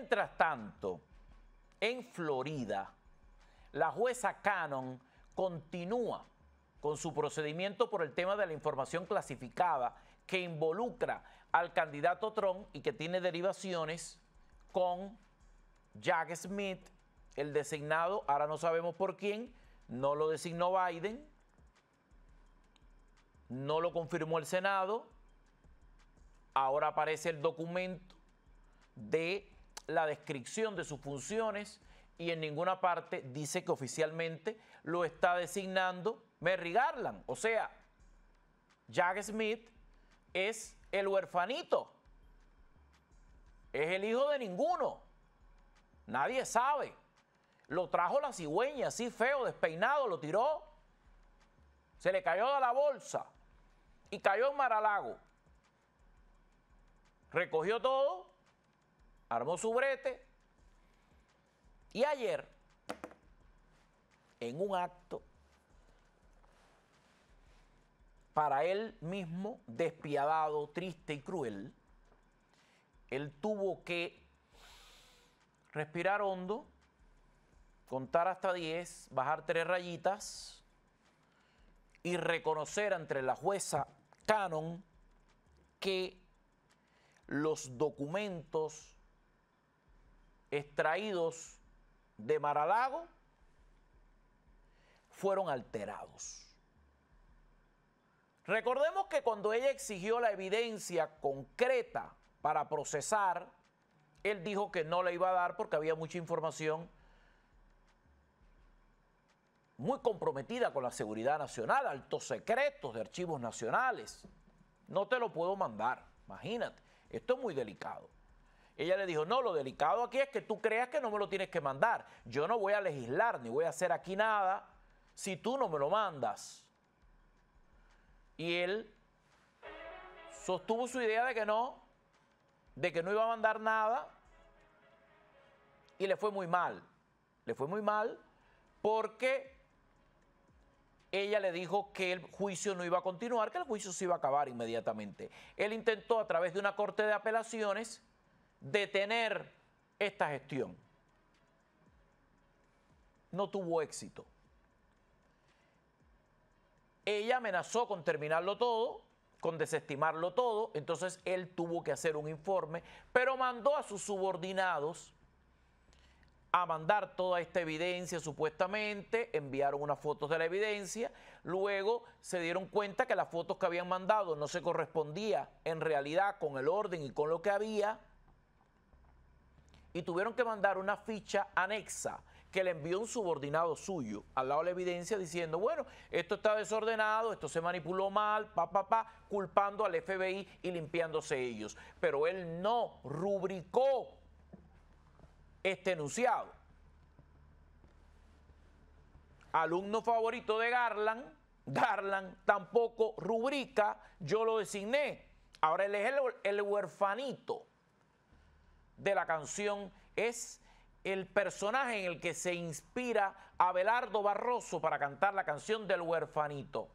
Mientras tanto, en Florida, la jueza Cannon continúa con su procedimiento por el tema de la información clasificada que involucra al candidato Trump y que tiene derivaciones con Jack Smith, el designado, ahora no sabemos por quién, no lo designó Biden, no lo confirmó el Senado, ahora aparece el documento de la descripción de sus funciones y en ninguna parte dice que oficialmente lo está designando Merry Garland. O sea, Jack Smith es el huerfanito. Es el hijo de ninguno. Nadie sabe. Lo trajo la cigüeña, así feo, despeinado, lo tiró. Se le cayó de la bolsa y cayó en Maralago. Recogió todo armó su brete y ayer, en un acto para él mismo despiadado, triste y cruel, él tuvo que respirar hondo, contar hasta 10, bajar tres rayitas y reconocer ante la jueza Canon que los documentos extraídos de Maralago fueron alterados. Recordemos que cuando ella exigió la evidencia concreta para procesar, él dijo que no la iba a dar porque había mucha información muy comprometida con la seguridad nacional, altos secretos de archivos nacionales. No te lo puedo mandar, imagínate, esto es muy delicado. Ella le dijo, no, lo delicado aquí es que tú creas que no me lo tienes que mandar. Yo no voy a legislar ni voy a hacer aquí nada si tú no me lo mandas. Y él sostuvo su idea de que no, de que no iba a mandar nada y le fue muy mal. Le fue muy mal porque ella le dijo que el juicio no iba a continuar, que el juicio se iba a acabar inmediatamente. Él intentó a través de una corte de apelaciones detener esta gestión. No tuvo éxito. Ella amenazó con terminarlo todo, con desestimarlo todo, entonces él tuvo que hacer un informe, pero mandó a sus subordinados a mandar toda esta evidencia supuestamente, enviaron unas fotos de la evidencia, luego se dieron cuenta que las fotos que habían mandado no se correspondía en realidad con el orden y con lo que había, y tuvieron que mandar una ficha anexa que le envió un subordinado suyo al lado de la evidencia diciendo, bueno, esto está desordenado, esto se manipuló mal, pa, pa, pa, culpando al FBI y limpiándose ellos. Pero él no rubricó este enunciado. Alumno favorito de Garland, Garland tampoco rubrica, yo lo designé. Ahora él es el, el huerfanito de la canción es el personaje en el que se inspira Abelardo Barroso para cantar la canción del huerfanito.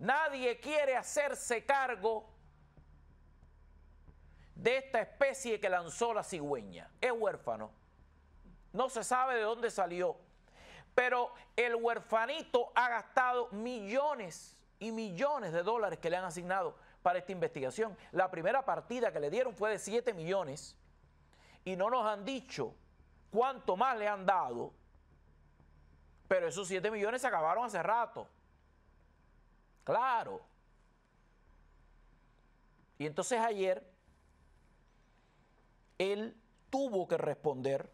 Nadie quiere hacerse cargo de esta especie que lanzó la cigüeña. Es huérfano. No se sabe de dónde salió. Pero el huerfanito ha gastado millones y millones de dólares que le han asignado para esta investigación. La primera partida que le dieron fue de 7 millones y no nos han dicho cuánto más le han dado, pero esos 7 millones se acabaron hace rato. Claro. Y entonces ayer él tuvo que responder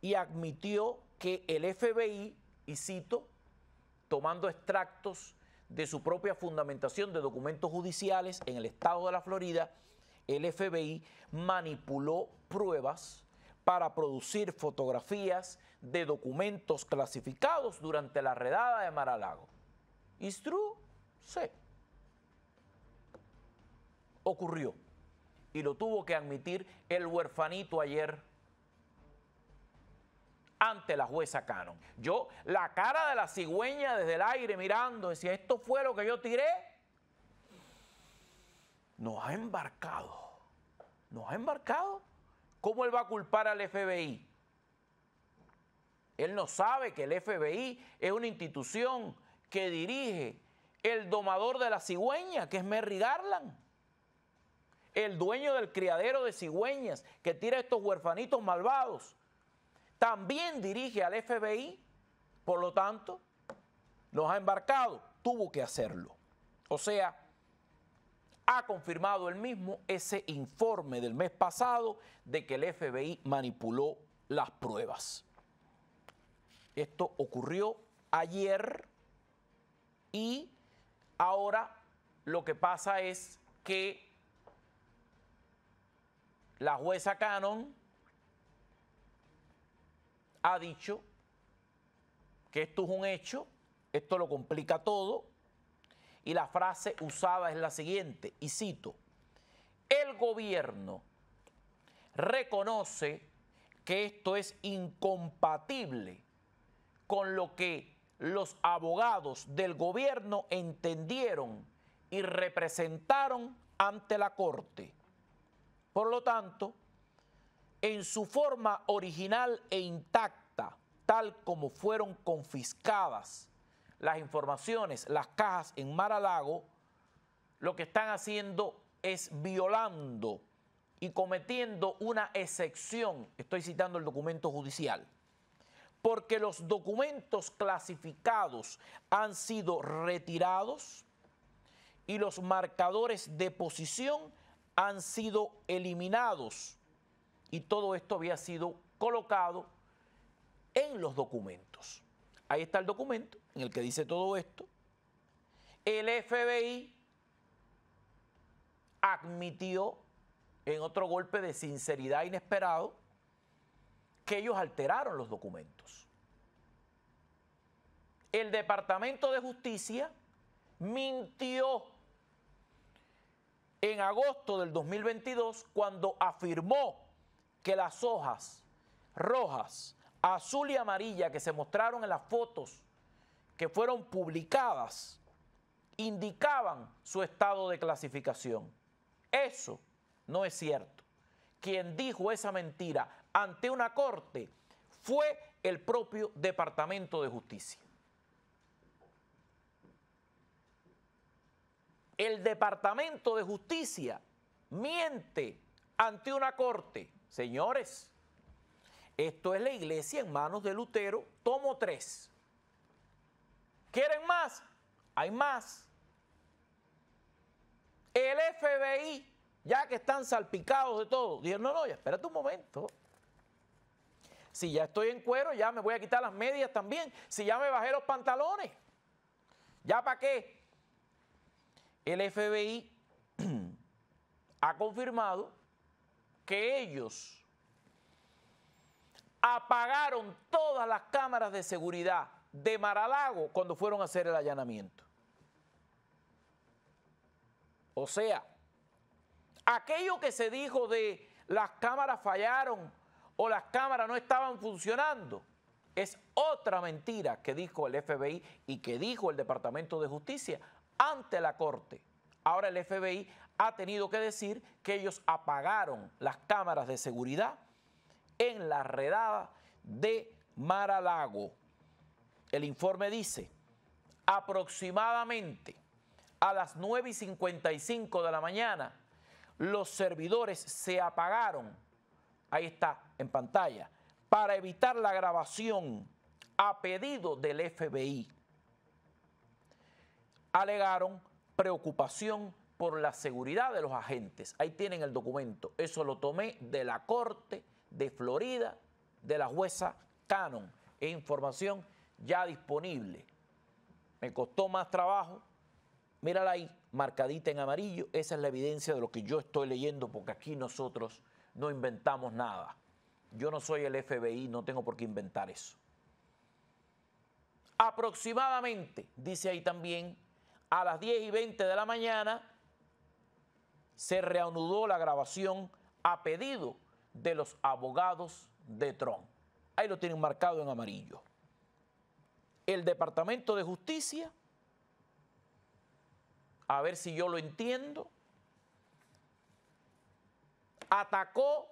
y admitió que el FBI, y cito, tomando extractos de su propia fundamentación de documentos judiciales en el estado de la Florida, el FBI manipuló pruebas para producir fotografías de documentos clasificados durante la redada de Maralago. es true? Sí. Ocurrió y lo tuvo que admitir el huerfanito ayer ante la jueza Canon. Yo, la cara de la cigüeña desde el aire mirando, si esto fue lo que yo tiré, nos ha embarcado, nos ha embarcado. ¿Cómo él va a culpar al FBI? Él no sabe que el FBI es una institución que dirige el domador de la cigüeña, que es Merry Garland. El dueño del criadero de cigüeñas que tira a estos huerfanitos malvados también dirige al FBI, por lo tanto, nos ha embarcado, tuvo que hacerlo. O sea, ha confirmado él mismo ese informe del mes pasado de que el FBI manipuló las pruebas. Esto ocurrió ayer y ahora lo que pasa es que la jueza Canon ha dicho que esto es un hecho, esto lo complica todo, y la frase usada es la siguiente, y cito, el gobierno reconoce que esto es incompatible con lo que los abogados del gobierno entendieron y representaron ante la Corte. Por lo tanto, en su forma original e intacta, tal como fueron confiscadas las informaciones, las cajas en Maralago, lo que están haciendo es violando y cometiendo una excepción, estoy citando el documento judicial, porque los documentos clasificados han sido retirados y los marcadores de posición han sido eliminados y todo esto había sido colocado en los documentos. Ahí está el documento en el que dice todo esto. El FBI admitió en otro golpe de sinceridad inesperado que ellos alteraron los documentos. El Departamento de Justicia mintió en agosto del 2022 cuando afirmó que las hojas rojas, azul y amarilla que se mostraron en las fotos que fueron publicadas indicaban su estado de clasificación. Eso no es cierto. Quien dijo esa mentira ante una corte fue el propio Departamento de Justicia. El Departamento de Justicia miente ante una corte Señores, esto es la iglesia en manos de Lutero, tomo tres. ¿Quieren más? Hay más. El FBI, ya que están salpicados de todo, dijeron, no, no, ya espérate un momento. Si ya estoy en cuero, ya me voy a quitar las medias también. Si ya me bajé los pantalones, ¿ya para qué? El FBI ha confirmado que ellos apagaron todas las cámaras de seguridad de Maralago cuando fueron a hacer el allanamiento. O sea, aquello que se dijo de las cámaras fallaron o las cámaras no estaban funcionando, es otra mentira que dijo el FBI y que dijo el Departamento de Justicia ante la Corte. Ahora el FBI ha tenido que decir que ellos apagaron las cámaras de seguridad en la redada de Maralago. El informe dice, aproximadamente a las 9 y 55 de la mañana, los servidores se apagaron, ahí está en pantalla, para evitar la grabación a pedido del FBI. Alegaron preocupación por la seguridad de los agentes. Ahí tienen el documento. Eso lo tomé de la Corte de Florida, de la jueza Cannon. Es información ya disponible. Me costó más trabajo. Mírala ahí, marcadita en amarillo. Esa es la evidencia de lo que yo estoy leyendo, porque aquí nosotros no inventamos nada. Yo no soy el FBI, no tengo por qué inventar eso. Aproximadamente, dice ahí también, a las 10 y 20 de la mañana se reanudó la grabación a pedido de los abogados de Trump. Ahí lo tienen marcado en amarillo. El Departamento de Justicia, a ver si yo lo entiendo, atacó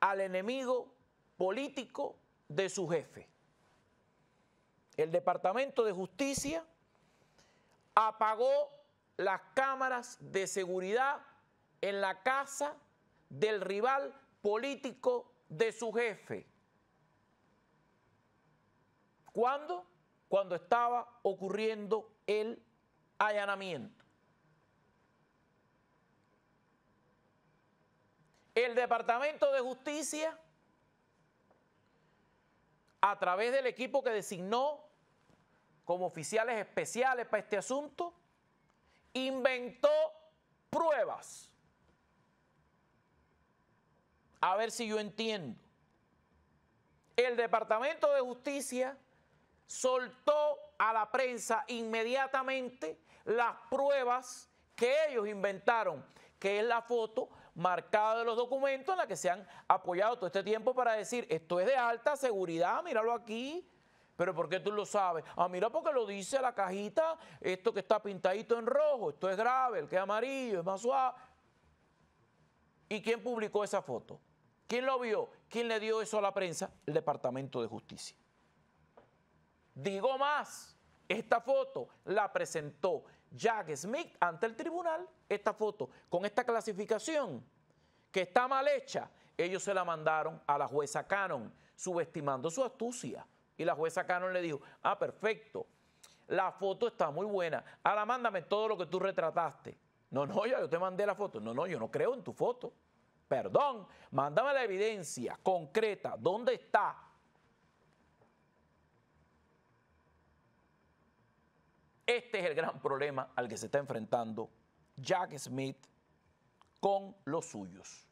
al enemigo político de su jefe. El Departamento de Justicia apagó las cámaras de seguridad en la casa del rival político de su jefe. ¿Cuándo? Cuando estaba ocurriendo el allanamiento. El Departamento de Justicia, a través del equipo que designó como oficiales especiales para este asunto, inventó pruebas. A ver si yo entiendo. El Departamento de Justicia soltó a la prensa inmediatamente las pruebas que ellos inventaron, que es la foto marcada de los documentos en la que se han apoyado todo este tiempo para decir, esto es de alta seguridad, míralo aquí, pero ¿por qué tú lo sabes? Ah, mira, porque lo dice la cajita, esto que está pintadito en rojo, esto es grave, el que es amarillo, es más suave. ¿Y quién publicó esa foto? ¿Quién lo vio? ¿Quién le dio eso a la prensa? El Departamento de Justicia. Digo más, esta foto la presentó Jack Smith ante el tribunal, esta foto con esta clasificación que está mal hecha, ellos se la mandaron a la jueza Cannon, subestimando su astucia. Y la jueza Canon le dijo, ah, perfecto, la foto está muy buena. Ahora mándame todo lo que tú retrataste. No, no, ya yo te mandé la foto. No, no, yo no creo en tu foto. Perdón, mándame la evidencia concreta. ¿Dónde está? Este es el gran problema al que se está enfrentando Jack Smith con los suyos.